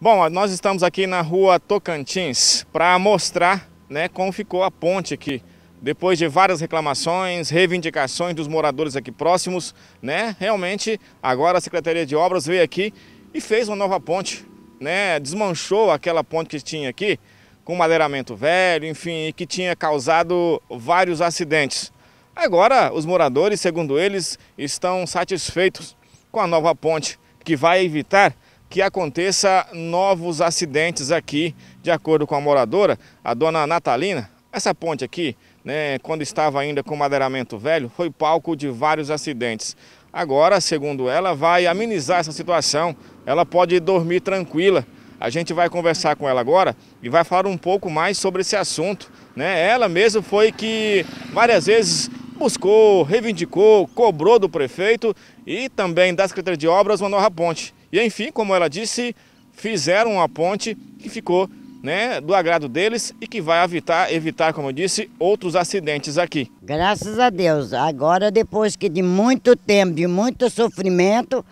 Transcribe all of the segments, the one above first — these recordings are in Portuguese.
Bom, nós estamos aqui na rua Tocantins para mostrar né, como ficou a ponte aqui. Depois de várias reclamações, reivindicações dos moradores aqui próximos, né, realmente agora a Secretaria de Obras veio aqui e fez uma nova ponte. Né, desmanchou aquela ponte que tinha aqui, com madeiramento velho, enfim, que tinha causado vários acidentes. Agora, os moradores, segundo eles, estão satisfeitos com a nova ponte, que vai evitar que aconteça novos acidentes aqui, de acordo com a moradora, a dona Natalina. Essa ponte aqui, né, quando estava ainda com madeiramento velho, foi palco de vários acidentes. Agora, segundo ela, vai amenizar essa situação, ela pode dormir tranquila. A gente vai conversar com ela agora e vai falar um pouco mais sobre esse assunto. Né? Ela mesma foi que várias vezes buscou, reivindicou, cobrou do prefeito e também da Secretaria de Obras uma nova ponte. E enfim, como ela disse, fizeram uma ponte que ficou né, do agrado deles e que vai evitar, evitar, como eu disse, outros acidentes aqui. Graças a Deus. Agora, depois que de muito tempo, de muito sofrimento,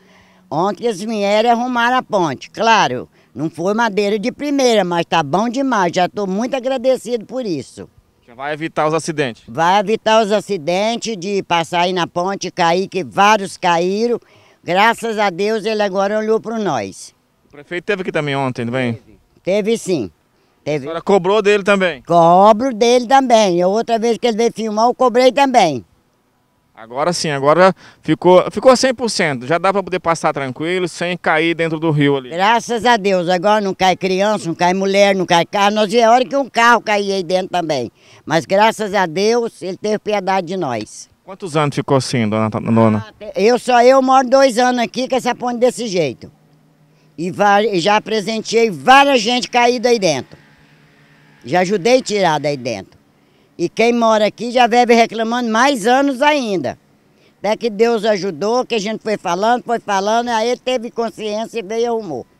ontem eles vieram arrumar a ponte. Claro, não foi madeira de primeira, mas tá bom demais. Já estou muito agradecido por isso. Já vai evitar os acidentes? Vai evitar os acidentes de passar aí na ponte, cair, que vários caíram. Graças a Deus ele agora olhou para nós. O prefeito teve aqui também ontem, não vem teve sim. Teve. A senhora cobrou dele também? Cobro dele também. Outra vez que ele veio filmar, eu cobrei também. Agora sim, agora ficou, ficou 100%. Já dá para poder passar tranquilo, sem cair dentro do rio ali. Graças a Deus. Agora não cai criança, não cai mulher, não cai carro. Nós via é hora que um carro caía aí dentro também. Mas graças a Deus, ele teve piedade de nós. Quantos anos ficou assim, dona Nona? Ah, é, eu só eu moro dois anos aqui com essa ponte desse jeito. E já presenteei várias gente caída aí dentro. Já ajudei tirar daí dentro. E quem mora aqui já vive reclamando mais anos ainda. Até que Deus ajudou, que a gente foi falando, foi falando, aí teve consciência e veio e arrumou.